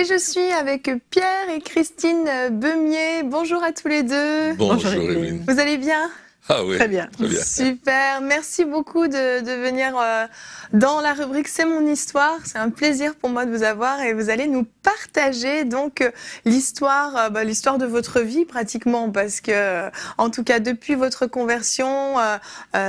Et je suis avec Pierre et Christine Bemier. Bonjour à tous les deux. Bonjour, Bonjour Vous allez bien ah oui. Très bien. Super. Merci beaucoup de, de venir euh, dans la rubrique C'est mon histoire. C'est un plaisir pour moi de vous avoir et vous allez nous partager donc euh, l'histoire, euh, bah, l'histoire de votre vie pratiquement parce que en tout cas depuis votre conversion,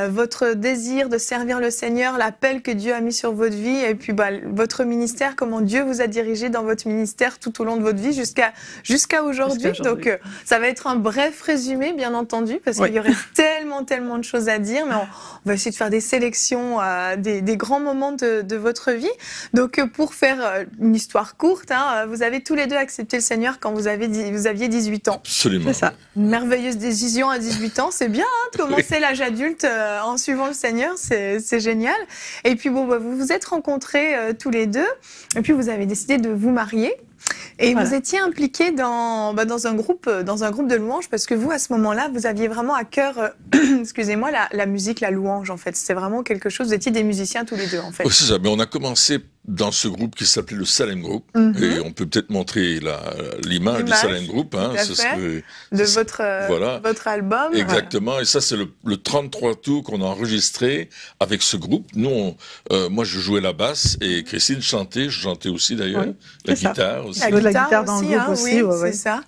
votre désir de servir le Seigneur, l'appel que Dieu a mis sur votre vie et puis bah, votre ministère, comment Dieu vous a dirigé dans votre ministère tout au long de votre vie jusqu'à jusqu'à aujourd'hui. donc ça va être un bref résumé bien entendu parce qu'il y aurait tellement, tellement de choses à dire, mais on, va essayer de faire des sélections, euh, des, grands moments de, votre vie. Donc, euh, pour faire euh, une histoire courte, hein, vous avez tous les deux accepté le Seigneur quand vous, avez, vous aviez 18 ans. ça. Merveilleuse décision à 18 ans, c'est bien hein, de commencer l'âge adulte en suivant le Seigneur, c'est génial. Et puis, bon, bah, vous vous êtes rencontrés tous les deux, et puis vous avez décidé de vous marier. Et vous étiez impliqué dans, bah, dans, un groupe, euh, dans un groupe de louanges parce que vous, à ce moment-là, vous aviez vraiment à cœur, euh, excusez-moi, la, musique, la louange en fait. C'est vraiment quelque chose, vous étiez des musiciens tous les deux en fait. c'est ça, mais on a commencé dans ce groupe qui s'appelait le Salem Group. Mhm. Et on peut peut-être montrer l'image du Salem Group. Hein, de votre, votre album. Exactement. Et ça, c'est le, 33 tours qu'on a enregistré avec ce groupe. Nous, euh, moi, je jouais la basse et mhm. Christine chantait. Je chantais aussi, d'ailleurs. la, guitare aussi. La, guitare, dans aussi, le groupe hein. aussi. Oui, ça.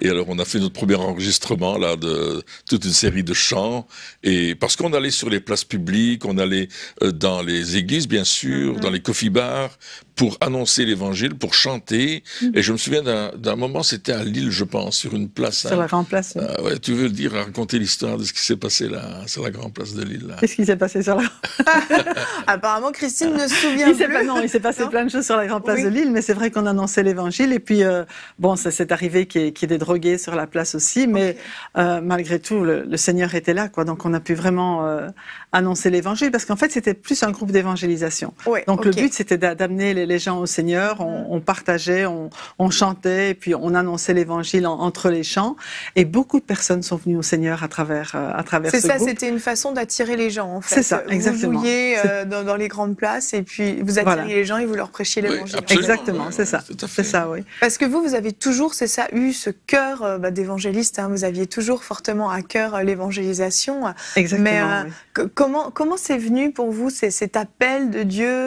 Et alors, on a fait notre premier enregistrement, là, de toute une série de chants. Et parce qu'on allait sur les places publiques, on allait euh, dans les églises, bien sûr, mhm. dans les coffres Sophie pour annoncer l'évangile, pour chanter. Mm. Et je me souviens d'un moment, c'était à Lille, je pense, sur une place. Sur la Grande Place. Ah ouais, tu veux dire, raconter l'histoire de ce qui s'est passé là, sur la Grande Place de Lille. Qu'est-ce qui s'est passé sur la Apparemment, Christine ne se souvient il plus. Pas, non, il s'est passé plein de choses sur la Grande Place de Lille, mais c'est vrai qu'on annonçait l'évangile. Et puis, euh, bon, bon, c'est arrivé qu'il y, ait des drogués sur la place aussi, mais euh, malgré tout, le, Seigneur était là, quoi. Donc, on a pu vraiment euh, annoncer l'évangile, parce qu'en fait, c'était plus un groupe d'évangélisation. donc, le but, c'était d'amener les, gens au Seigneur. On, mm. partageait, on, chantait, et puis on annonçait l'Évangile entre les chants. Et beaucoup de personnes sont venues au Seigneur à travers, euh, à travers C'est ça, c'était une façon d'attirer les gens, en fait. Euh, c'est ça, exactement. Vous jouiez dans, les grandes places, et puis vous attiriez les gens et vous leur prêchiez l'Évangile. exactement, c'est ça. C'est ça, oui. Parce que vous, vous avez toujours, c'est ça, eu ce cœur euh, bah, d'évangéliste. Hein. vous aviez toujours fortement à cœur l'évangélisation. Exactement. Mais comment comment c'est venu pour vous cet appel de Dieu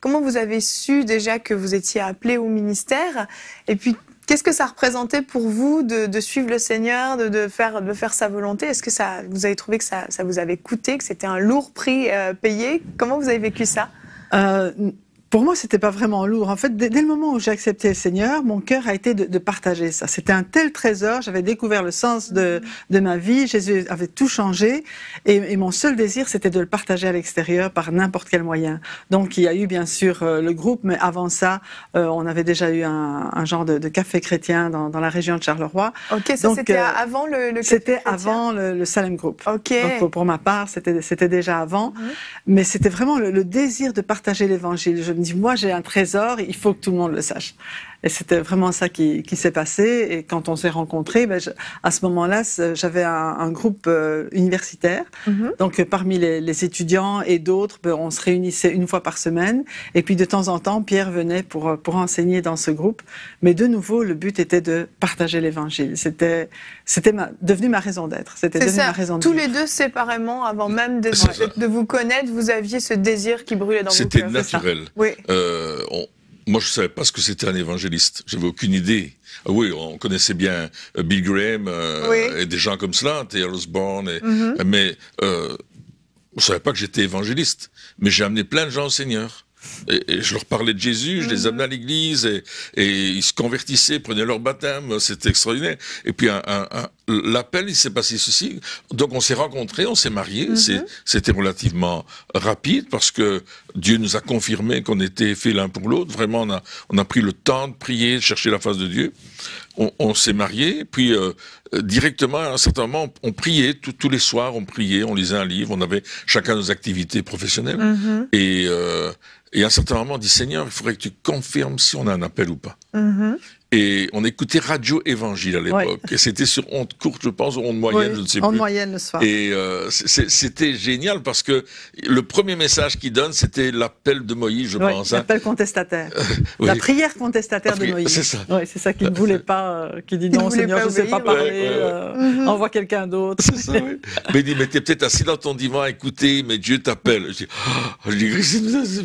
Comment vous avez su déjà que vous étiez appelé au ministère Et puis, qu'est-ce que ça représentait pour vous de, suivre le Seigneur, de, faire, sa volonté Est-ce que ça, vous avez trouvé que ça, vous avait coûté, que c'était un lourd prix euh, payé Comment vous avez vécu ça euh, pour moi, c'était pas vraiment lourd. En fait, dès, le moment où j'ai accepté le Seigneur, mon cœur a été de, partager ça. C'était un tel trésor. J'avais découvert le sens de, mm. ma vie. Jésus avait tout changé. Et, mon seul désir, c'était de le partager à l'extérieur par n'importe quel moyen. Donc, il y a eu, bien sûr, euh, le groupe. Mais avant ça, euh, on avait déjà eu un, genre de, café chrétien dans, la région de Charleroi. Ok, ça, c'était euh, avant le, le C'était avant le, Salem Group. Ok. Donc, pour, ma part, c'était déjà avant. Mm-hmm. Mais c'était vraiment le, désir de partager l'évangile me dit, moi j'ai un trésor, il faut que tout le monde le sache. Et c'était vraiment ça qui, qui s'est passé. Et quand on s'est rencontrés, ben, à ce moment-là, j'avais un, groupe euh, universitaire. Mhm. Donc, euh, parmi les, les étudiants et d'autres, ben, on se réunissait une fois par semaine. Et puis, de temps en temps, Pierre venait pour, euh, pour enseigner dans ce groupe. Mais de nouveau, le but était de partager l'évangile. C'était, c'était devenu ma raison d'être. C'était devenu ma raison Tous les deux séparément, avant même de, de, vous connaître, vous aviez ce désir qui brûlait dans vos cœurs. C'était naturel. Oui. Euh, on, moi, je ne savais pas ce que c'était un évangéliste. J'avais aucune idée. Ah oui, on connaissait bien euh, Bill Graham euh, et des gens comme cela, Taylor Osborne, mhm. mais on euh, ne savait pas que j'étais évangéliste. Mais j'ai amené plein de gens au Seigneur. Et, je leur parlais de Jésus, je les mhm. amenais à l'église, et, ils se convertissaient, prenaient leur baptême, c'était extraordinaire. Et puis un, l'appel, il s'est passé ceci. Donc on s'est rencontrés, on s'est mariés. Mhm. C'était relativement rapide parce que Dieu nous a confirmé qu'on était faits l'un pour l'autre. Vraiment, on a, on a pris le temps de prier, de chercher la face de Dieu. On, s'est mariés, puis euh, directement, à un certain moment, on priait tous les soirs, on priait, on lisait un livre, on avait chacun nos activités professionnelles. Mhm. Euh, et à un certain moment, on dit Seigneur, il faudrait que tu confirmes si on a un appel ou pas. Mhm. Et on écoutait Radio Évangile à l'époque. Et c'était sur honte courte, je pense, ou onde moyenne, je ne sais plus. moyenne le soir. Et euh, c'était génial parce que le premier message qu'il donne, c'était l'appel de Moïse, je pense. Hein. L'appel contestataire. La prière contestataire de Moïse. C'est ça. Ouais, c'est ça qu'il ne voulait pas, euh, dit non, Seigneur, je ne sais pas parler, euh, mm-hmm. envoie quelqu'un d'autre. mais il dit, mais t'es peut-être assis dans ton divan à écouter, mais Dieu t'appelle. Je dis, oh,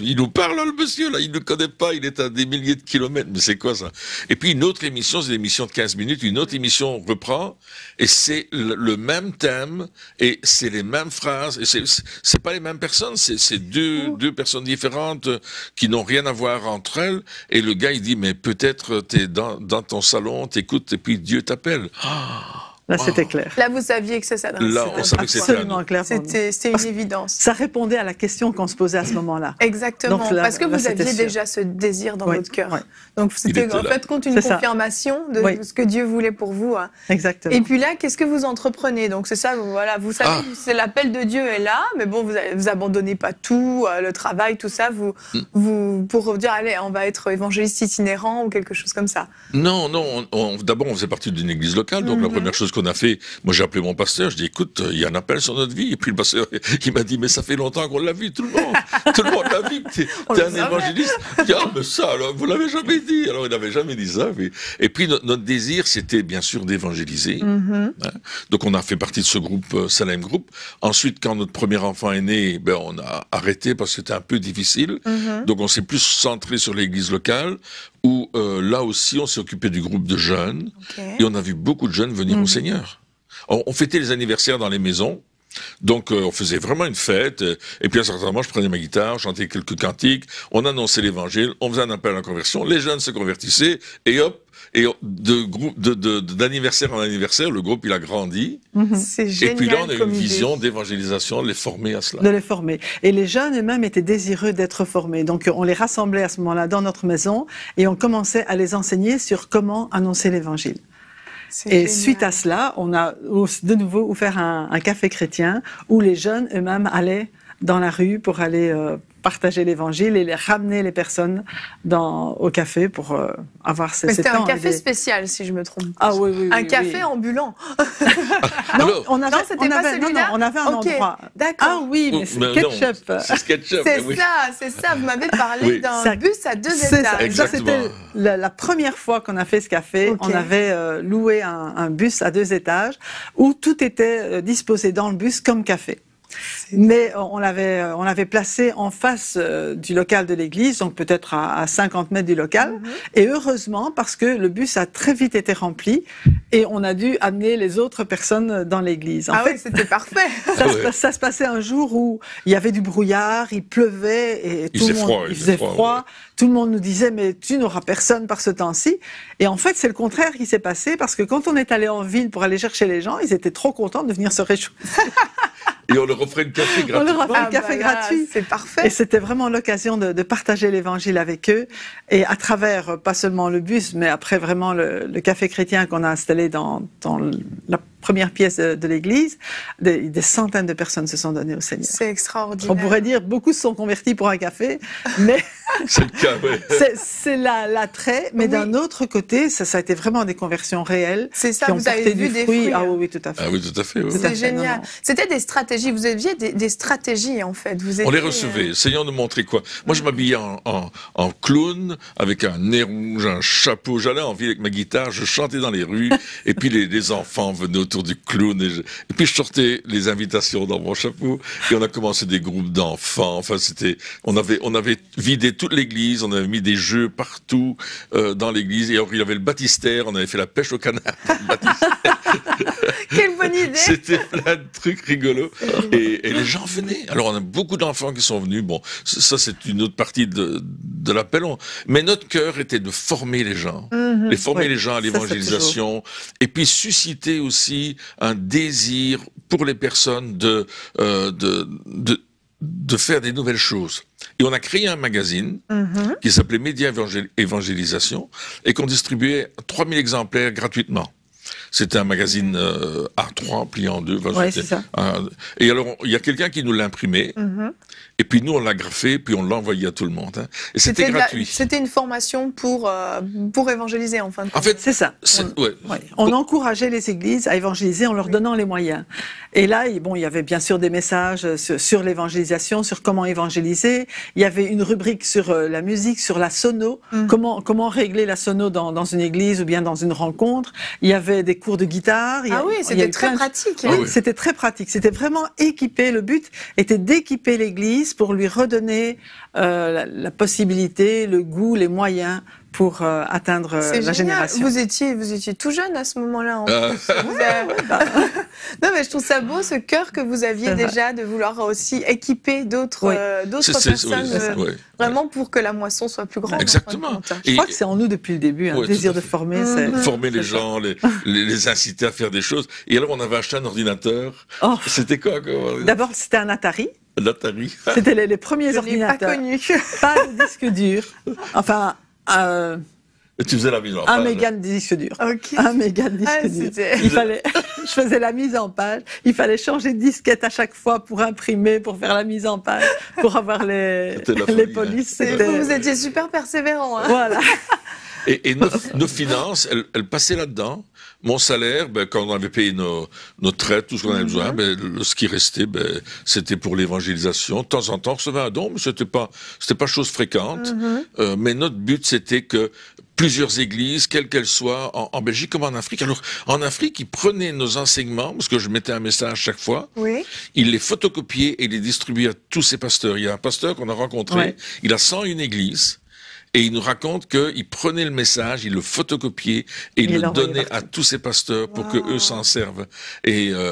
il nous parle, le monsieur, là, il ne connaît pas, il est à des milliers de kilomètres. Mais c'est quoi ça Et puis, une autre émission, c'est l'émission de 15 minutes, une autre émission reprend, et c'est le, même thème, et c'est les mêmes phrases, et c'est pas les mêmes personnes, c'est deux, mm. deux personnes différentes euh, qui n'ont rien à voir entre elles, et le gars il dit, mais peut-être euh, t'es dans, dans ton salon, t'écoutes, et puis Dieu t'appelle. Ah. Là, c'était clair. Là, vous saviez que ça Là, on savait que c'était absolument clair. C'était une évidence. Ça répondait à la question qu'on se posait à ce moment-là. Exactement. parce que vous aviez déjà ce désir dans votre cœur. Donc, c'était en fait compte une confirmation de ce que Dieu voulait pour vous. Hein. Exactement. Et puis là, qu'est-ce que vous entreprenez Donc, c'est ça. Voilà, vous savez, ah. c'est l'appel de Dieu est là, mais bon, vous, vous abandonnez pas tout, euh, le travail, tout ça. Vous, hmm. vous pour dire, allez, on va être évangéliste itinérant ou quelque chose comme ça. Non, non. D'abord, on faisait partie d'une église locale, donc mhm. la première chose qu'on a fait. Moi, j'ai appelé mon pasteur, je dis, écoute, il y a un appel sur notre vie. Et puis le pasteur, il m'a dit, mais ça fait longtemps qu'on l'a vu, tout le monde. tout le monde l'a vu, t'es un évangéliste. Dit, ah, mais ça, alors, vous l'avez jamais dit. Alors, il n'avait jamais dit ça. Et puis, notre désir, c'était bien sûr d'évangéliser. Mm-hmm. Hein. Donc, on a fait partie de ce groupe, euh, Salem Group. Ensuite, quand notre premier enfant est né, ben, on a arrêté parce que c'était un peu difficile. Mm-hmm. Donc, on s'est plus centré sur l'église locale où euh, là aussi on s'est occupé du groupe de jeunes et on a vu beaucoup de jeunes venir au mhm. Seigneur. On, fêtait les anniversaires dans les maisons. Donc euh, on faisait vraiment une fête, et puis à un certain je prenais ma guitare, chantais quelques cantiques, on annonçait l'évangile, on faisait un appel à la conversion, les jeunes se convertissaient, et hop, et d'anniversaire de, de, en anniversaire, le groupe, il a grandi. Mhm. C'est génial. Et puis là, on a une vision d'évangélisation, de les former à cela. De les former. Et les jeunes eux-mêmes étaient désireux d'être formés. Donc, on les rassemblait à ce moment-là dans notre maison et on commençait à les enseigner sur comment annoncer l'évangile. Et suite à cela, on a de nouveau ouvert un, un café chrétien où les jeunes eux-mêmes allaient dans la rue pour aller euh, partager l'évangile et ramener les personnes au café pour euh, avoir ces, Mais c'était un café spécial, si je me trompe. Ah oui, oui. un café ambulant. Ah, non, on avait, pas Non, on avait un endroit. D'accord. Ah oui, mais oh, c'est ketchup. C'est ça, c'est ça. Vous m'avez parlé d'un bus à deux étages. Ça, c'était la, première fois qu'on a fait ce café. On avait euh, loué un bus à deux étages où tout était disposé dans le bus comme café. Mais on l'avait, euh, on l'avait placé en face euh, du local de l'église, donc peut-être à, 50 mètres du local. Mhm. Et heureusement, parce que le bus a très vite été rempli et on a dû amener les autres personnes dans l'église. ah oui, c'était parfait. ça, se, passait un jour où il y avait du brouillard, il pleuvait et tout le monde, il faisait froid. Tout le monde nous disait mais tu n'auras personne par ce temps-ci. Et en fait, c'est le contraire qui s'est passé parce que quand on est allé en ville pour aller chercher les gens, ils étaient trop contents de venir se réchauffer. et on leur offrait le café gratuit. On leur offrait ah, bah café gratuit. C'est parfait. Et c'était vraiment l'occasion de, partager l'évangile avec eux. Et à travers, euh, pas seulement le bus, mais après vraiment le, café chrétien qu'on a installé dans, dans la première pièce de, l'église, des, centaines de personnes se sont données au Seigneur. C'est extraordinaire. On pourrait dire beaucoup se sont convertis pour un café, mais c'est le ouais. l'attrait. mais d'un autre côté, ça, ça, a été vraiment des conversions réelles. C'est ça. vous avez vu des fruits. Ah hein. oui, tout à fait. Ah oui, tout à fait. Oui. génial. C'était des stratégies. Vous aviez des, stratégies en fait. Vous On les recevait. Essayons de montrer quoi. Moi, je m'habillais en, en, clown avec un nez rouge, un chapeau. J'allais en ville avec ma guitare. Je chantais dans les rues. et puis les, les enfants venaient autour du clown. Et, puis je sortais les invitations dans mon chapeau. Et on a commencé des groupes d'enfants. Enfin, c'était, on avait, on avait vidé toute l'église. On avait mis des jeux partout euh, dans l'église. Et alors, il y avait le baptistère. On avait fait la pêche au canard. Quelle bonne idée C'était plein de trucs rigolos. Et, les gens venaient. Alors, on a beaucoup d'enfants qui sont venus. Bon, ça, c'est une autre partie de, de l'appel. Mais notre cœur était de former les gens. Mhm. les former les gens à l'évangélisation. Et puis, susciter aussi un désir pour les personnes euh, de, de, de faire des nouvelles choses. Et on a créé un magazine mhm. qui s'appelait Média Évangélisation et qu'on distribuait 3000 exemplaires gratuitement. C'était un magazine euh, A3 plié en deux. Ouais, ça. et alors, il y a quelqu'un qui nous l'a imprimé, mm-hmm. et puis nous, on l'a graffé, puis on l'a envoyé à tout le monde. Hein. Et c'était gratuit. C'était une formation pour, euh, pour évangéliser, en fin de compte. En fait, c'est ça. On, encourageait les églises à évangéliser en leur donnant les moyens. Et là, bon, il y avait bien sûr des messages sur, l'évangélisation, sur comment évangéliser. Il y avait une rubrique sur euh, la musique, sur la sono, mm. comment, comment régler la sono dans, dans une église ou bien dans une rencontre. Il y avait des cours de guitare. Ah oui, c'était très, pratique. c'était très pratique. C'était vraiment équipé. Le but était d'équiper l'Église pour lui redonner euh, la possibilité, le goût, les moyens pour euh, atteindre euh, la génération. Vous étiez, vous étiez tout jeune à ce moment-là. En hein. ah. bah. non, mais je trouve ça beau ce cœur que vous aviez déjà de vouloir aussi équiper d'autres euh, d'autres personnes vraiment pour que la moisson soit plus grande. Exactement. Je crois que c'est en nous depuis le début un hein, désir de former. Mhm. Former les gens, les, inciter à faire des choses. Et alors on avait acheté un ordinateur. Oh. C'était quoi, D'abord c'était un Atari. L'Atari. C'était les, premiers ordinateurs. Pas Pas de disque dur. Enfin, euh, tu faisais la mise en page. Un méga de disque ah, dur. Un méga dur. Il fallait, je faisais la mise en page. Il fallait changer de disquette à chaque fois pour imprimer, pour faire la mise en page, pour avoir les, les hein. polices. Vous, vous étiez super persévérant. Hein. Voilà. Et, et nos, nos, finances, elles, elles passaient là-dedans. Mon salaire, ben, quand on avait payé nos, nos traites, tout ce qu'on avait besoin, mhm. ben, ce qui restait, ben, c'était pour l'évangélisation. De temps en temps, on recevait un don, mais c'était pas, c'était pas chose fréquente. Mhm. Euh, mais notre but, c'était que plusieurs églises, quelles qu'elles soient, en, en, Belgique comme en Afrique. Alors, en Afrique, ils prenaient nos enseignements, parce que je mettais un message à chaque fois. Oui. Ils les photocopiaient et les distribuaient à tous ces pasteurs. Il y a un pasteur qu'on a rencontré, il a 101 églises et il nous raconte qu'il prenait le message, il le photocopiait et il, le donnait à tous ses pasteurs pour que eux s'en servent. Et euh,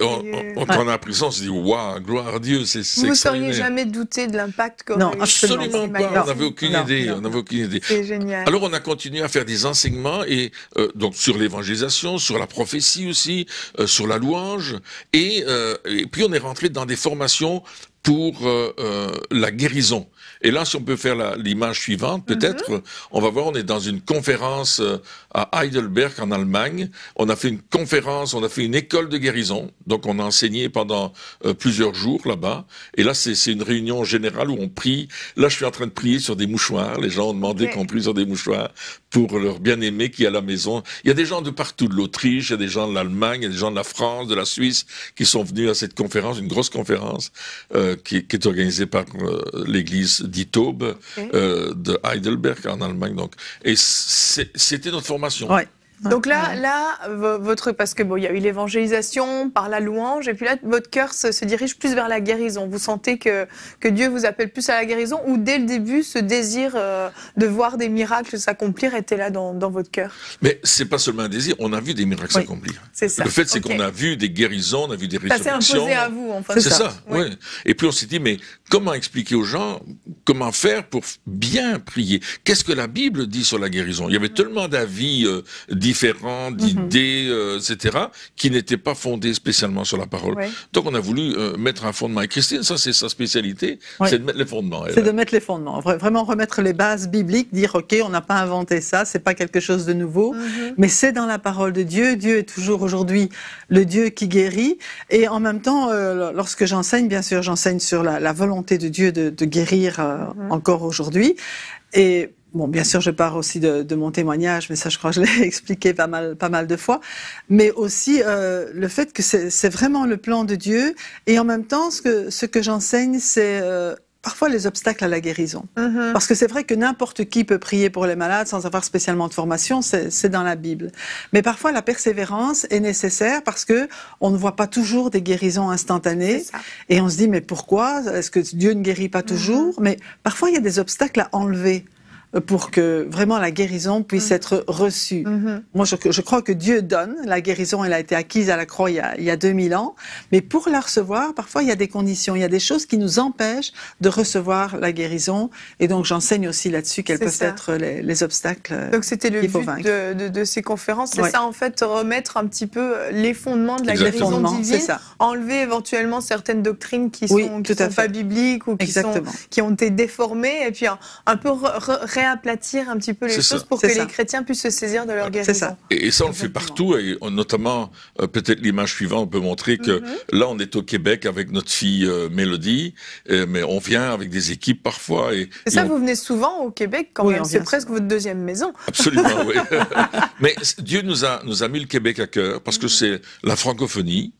on, on, on en a appris ça, on se dit waouh, gloire à Dieu, c'est Vous ne jamais douté de l'impact que Non, absolument pas. On n'avait aucune idée. on aucune idée. C'est génial. Alors on a continué à faire des enseignements et euh, donc sur l'évangélisation, sur la prophétie aussi, euh, sur la louange euh, et, puis on est rentré dans des formations pour la guérison. Et là, si on peut faire l'image suivante, mhm. peut-être, on va voir, on est dans une conférence euh, à Heidelberg en Allemagne. On a fait une conférence, on a fait une école de guérison. Donc, on a enseigné pendant euh, plusieurs jours là-bas. Et là, c'est une réunion générale où on prie. Là, je suis en train de prier sur des mouchoirs. Les gens ont demandé qu'on prie sur des mouchoirs pour leur bien-aimé qui est à la maison. Il y a des gens de partout, de l'Autriche, il y a des gens de l'Allemagne, il y a des gens de la France, de la Suisse, qui sont venus à cette conférence, une grosse conférence euh, qui, est organisée par l'Église dit Taube, euh, de Heidelberg en Allemagne. Et c'était notre formation. Donc là, là, votre parce que bon, il y a eu l'évangélisation par la louange, et puis là, votre cœur se, dirige plus vers la guérison. Vous sentez que que Dieu vous appelle plus à la guérison, ou dès le début, ce désir euh, de voir des miracles s'accomplir était là dans, votre cœur. Mais c'est pas seulement un désir. On a vu des miracles s'accomplir. Le fait, c'est qu'on a vu des guérisons, on a vu des résurrections. Ça s'est imposé à vous, en fait. C'est ça. oui. Et puis on s'est dit, mais comment expliquer aux gens comment faire pour bien prier Qu'est-ce que la Bible dit sur la guérison Il y avait tellement d'avis euh, différents, mhm. d'idées, euh, etc., qui n'étaient pas fondées spécialement sur la parole. Donc on a voulu euh, mettre un fondement. Et Christine, ça c'est sa spécialité, c'est de mettre les fondements. C'est de mettre les fondements, vraiment remettre les bases bibliques, dire ok, on n'a pas inventé ça, c'est pas quelque chose de nouveau, mhm. mais c'est dans la parole de Dieu. Dieu est toujours aujourd'hui le Dieu qui guérit. Et en même temps, euh, lorsque j'enseigne, bien sûr, j'enseigne sur la, volonté de Dieu de, guérir mhm. encore aujourd'hui. Et Bon, bien sûr, je pars aussi de, de, mon témoignage, mais ça, je crois que je l'ai expliqué pas mal, pas mal de fois. Mais aussi euh, le fait que c'est vraiment le plan de Dieu. Et en même temps, ce que, ce que j'enseigne, c'est euh, parfois les obstacles à la guérison. Mm-hmm. Parce que c'est vrai que n'importe qui peut prier pour les malades sans avoir spécialement de formation, c'est dans la Bible. Mais parfois la persévérance est nécessaire parce que on ne voit pas toujours des guérisons instantanées et on se dit mais pourquoi est-ce que Dieu ne guérit pas toujours mm-hmm. Mais parfois il y a des obstacles à enlever pour que vraiment la guérison puisse mm. être reçue. Mm-hmm. Moi, je, crois que Dieu donne. La guérison, elle a été acquise à la croix il y, a, 2000 ans. Mais pour la recevoir, parfois, il y a des conditions, il y a des choses qui nous empêchent de recevoir la guérison. Et donc, j'enseigne aussi là-dessus quels peuvent être les, obstacles. Donc, c'était le but de, ces conférences. C'est ça, en fait, remettre un petit peu les fondements de la guérison divine. Ça. Enlever éventuellement certaines doctrines qui ne sont, pas bibliques ou qui, sont, qui, ont été déformées. Et puis, un, un peu aplatir un petit peu les choses pour que les chrétiens puissent se saisir de leur guérison. Ça. Et, ça, on le fait partout, et notamment, euh, peut-être l'image suivante peut montrer que mhm. là, on est au Québec avec notre fille euh, Mélodie, euh, mais on vient avec des équipes parfois. Et, ça, vous venez souvent au Québec quand c'est presque votre deuxième maison. Absolument, oui. mais Dieu nous a, nous a mis le Québec à cœur parce que mhm. c'est la francophonie,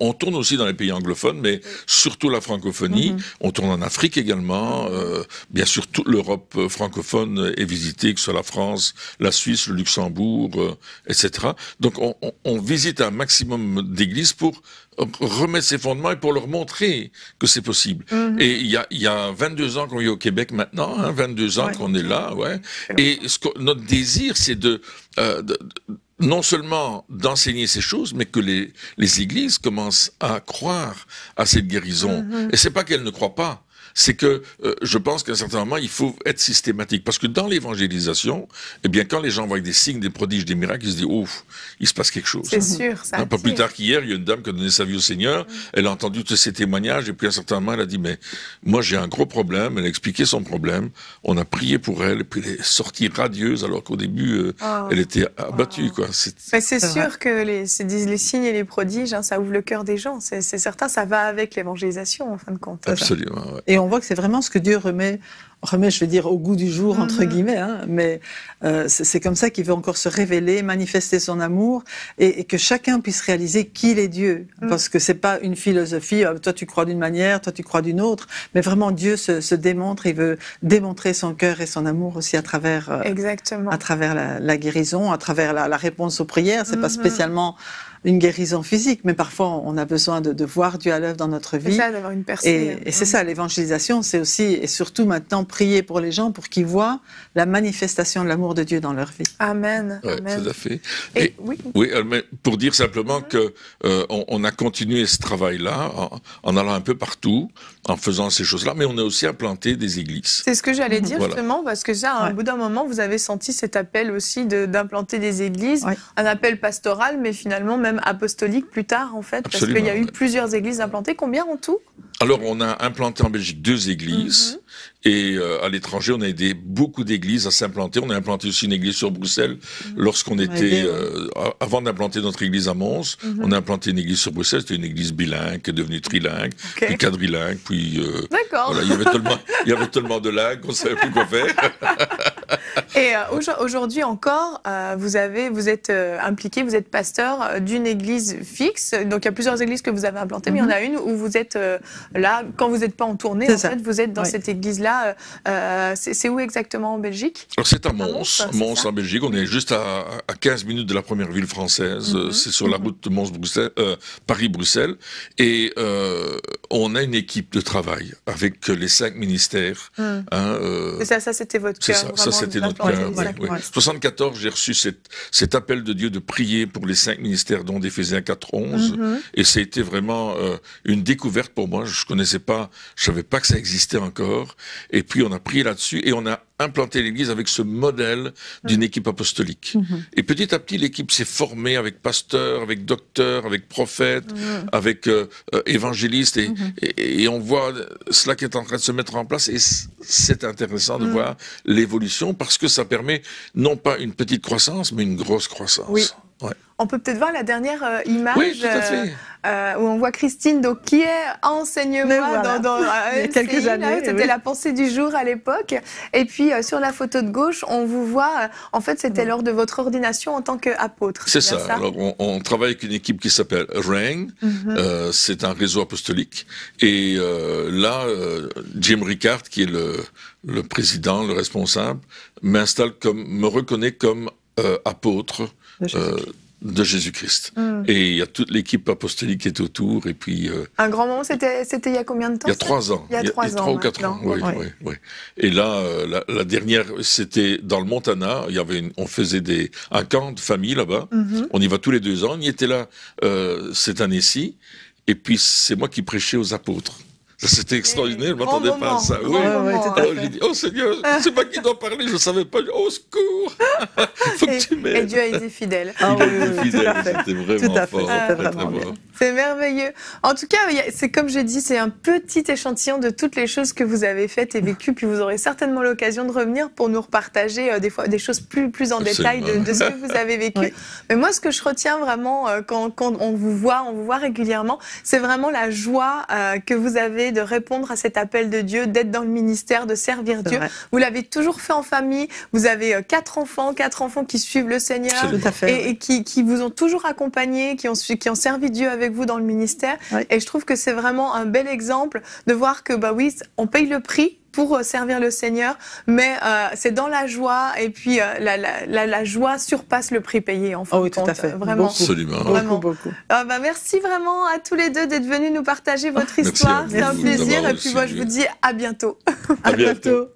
on, tourne aussi dans les pays anglophones, mais surtout la francophonie. Mhm. On tourne en Afrique également. Euh, bien sûr, toute l'Europe francophone est visitée, que ce soit la France, la Suisse, le Luxembourg, euh, etc. Donc on, visite un maximum d'églises pour remettre ses fondements et pour leur montrer que c'est possible. Mhm. Et il y a, y a, 22 ans qu'on est au Québec maintenant, hein, 22 ans qu'on est là, ouais. Et ce que, notre désir, c'est de euh, non seulement d'enseigner ces choses, mais que les, les, églises commencent à croire à cette guérison. Mm-hmm. Et c'est pas qu'elles ne croient pas, c'est que euh, je pense qu'à un certain moment, il faut être systématique. Parce que dans l'évangélisation, eh bien, quand les gens voient des signes, des prodiges, des miracles, ils se disent, ouf, il se passe quelque chose. C'est sûr, ça. Un hein, pas plus tard qu'hier, il y a une dame qui a donné sa vie au Seigneur, mm. elle a entendu tous ces témoignages, et puis à un certain moment, elle a dit, mais moi, j'ai un gros problème, elle a expliqué son problème, on a prié pour elle, et puis elle est sortie radieuse, alors qu'au début, euh, ah. elle était abattue, quoi. C'est bah, sûr que les, les signes et les prodiges, hein, ça ouvre le cœur des gens, c'est certain, ça va avec l'évangélisation, en fin de compte. Absolument, ouais on voit que c'est vraiment ce que Dieu remet, remet, je veux dire, au goût du jour, entre mhm. guillemets, hein. mais euh, c'est comme ça qu'il veut encore se révéler, manifester son amour, et, que chacun puisse réaliser qu'il est Dieu. Mm. Parce que c'est pas une philosophie, euh, toi tu crois d'une manière, toi tu crois d'une autre, mais vraiment Dieu se, démontre, il veut démontrer son cœur et son amour aussi à travers, euh, Exactement. À travers la, guérison, à travers la, réponse aux prières, c'est n'est pas mhm. spécialement une guérison physique, mais parfois on a besoin de, de voir Dieu à l'œuvre dans notre vie. Et, c'est hein. ça, l'évangélisation, c'est aussi et surtout maintenant prier pour les gens pour qu'ils voient la manifestation de l'amour de Dieu dans leur vie. Amen. Tout à fait. Et, oui. Euh, pour dire simplement que euh, on, a continué ce travail-là en, allant un peu partout, en faisant ces choses-là, mais on a aussi implanté des églises. C'est ce que j'allais dire justement, parce que ça, à un bout d'un moment, vous avez senti cet appel aussi d'implanter des églises, un appel pastoral, mais finalement même apostolique plus tard, en fait, parce qu'il y a eu plusieurs églises implantées. Combien en tout Alors, on a implanté en Belgique deux églises, mhm. et euh, à l'étranger, on a aidé beaucoup d'églises à s'implanter. On a implanté aussi une église sur Bruxelles mhm. lorsqu'on était, euh, avant d'implanter notre église à Mons, mhm. on a implanté une église sur Bruxelles. C'était une église bilingue, qui est devenue trilingue, puis quadrilingue, puis. Euh, D'accord. il y avait tellement, de langues qu'on savait plus quoi faire. Et euh, aujourd'hui encore, euh, vous, avez, vous êtes euh, impliqué, vous êtes pasteur d'une église fixe. Donc il y a plusieurs églises que vous avez implantées, mais il y en mhm. a une où vous êtes là, quand vous n'êtes pas en tournée, en fait, vous êtes dans cette église-là. c'est où exactement en Belgique C'est à Mons, Mons, en Belgique. On est juste à, 15 minutes de la première ville française. Mhm. C'est sur la mhm. route Mons-Bruxelles, Paris-Bruxelles. Et on a une équipe de travail avec les cinq ministères. Hein, ça, c'était votre cœur. 74, euh, j'ai reçu cet appel de Dieu de prier pour les cinq ministères dont Éphésiens 4, 11. et ça a été vraiment euh, une découverte pour moi. Je ne connaissais pas, je savais pas que ça existait encore. Et puis on a prié là-dessus et on a implanter l'Église avec ce modèle d'une équipe apostolique. Mhm. Et petit à petit, l'équipe s'est formée avec pasteurs, avec docteurs, avec prophètes, avec euh, euh, évangélistes, mhm. et, on voit cela qui est en train de se mettre en place, et c'est intéressant de voir l'évolution, parce que ça permet non pas une petite croissance, mais une grosse croissance. On peut peut-être voir la dernière euh, image euh, euh, où on voit Christine, donc, qui est enseignement dans, quelques années. C'était la pensée du jour à l'époque. Et puis sur la photo de gauche, on vous voit, en fait, c'était mm. lors de votre ordination en tant qu'apôtre. C'est ça. on, travaille avec une équipe qui s'appelle RAIN. Mm-hmm. c'est un réseau apostolique. Et là, Jim Ricard, qui est le, le président, le responsable, m'installe comme, me reconnaît comme apôtre de Jésus-Christ euh, mm. Et il y a toute l'équipe apostolique qui est autour. Et puis, euh, un grand moment, c'était il y a combien de temps Il y a trois ans. Il y a trois, ou quatre ans. et là, euh, la, dernière, c'était dans le Montana. Il y avait on faisait des, un camp de famille là-bas. Mm-hmm. On y va tous les deux ans. On y était là cette année-ci. Et puis, c'est moi qui prêchais aux apôtres. C'était extraordinaire, je m'attendais pas à ça. Oui. Ouais, Alors j'ai dit, oh Seigneur, c'est pas qui doit parler, je savais pas. Au secours Faut et, que tu m'aides. Et Dieu a été fidèle. Ah, oui, fidèle, c'était vraiment tout à fait, C'est merveilleux. En tout cas, c'est comme j'ai dit, c'est un petit échantillon de toutes les choses que vous avez faites et vécues, puis vous aurez certainement l'occasion de revenir pour nous repartager euh, des fois des choses plus, plus en détail de, ce que vous avez vécu. Mais moi, ce que je retiens vraiment euh, quand, on vous voit, on vous voit régulièrement, c'est vraiment la joie euh, que vous avez de répondre à cet appel de Dieu, d'être dans le ministère, de servir Dieu. Vous l'avez toujours fait en famille. Vous avez euh, quatre enfants, quatre enfants qui suivent le Seigneur et, qui, vous ont toujours accompagné, qui ont, qui ont servi Dieu avec vous dans le ministère. Et je trouve que c'est vraiment un bel exemple de voir que, bah oui, on paye le prix pour euh, servir le Seigneur, mais euh, c'est dans la joie et puis euh, la, la, la, joie surpasse le prix payé en fait. Ah oui, tout à fait. Vraiment. Absolument. Vraiment. Beaucoup, ah bah, merci vraiment à tous les deux d'être venus nous partager votre ah, histoire. C'est un plaisir. Et puis moi, je vous dis à bientôt. À, bientôt.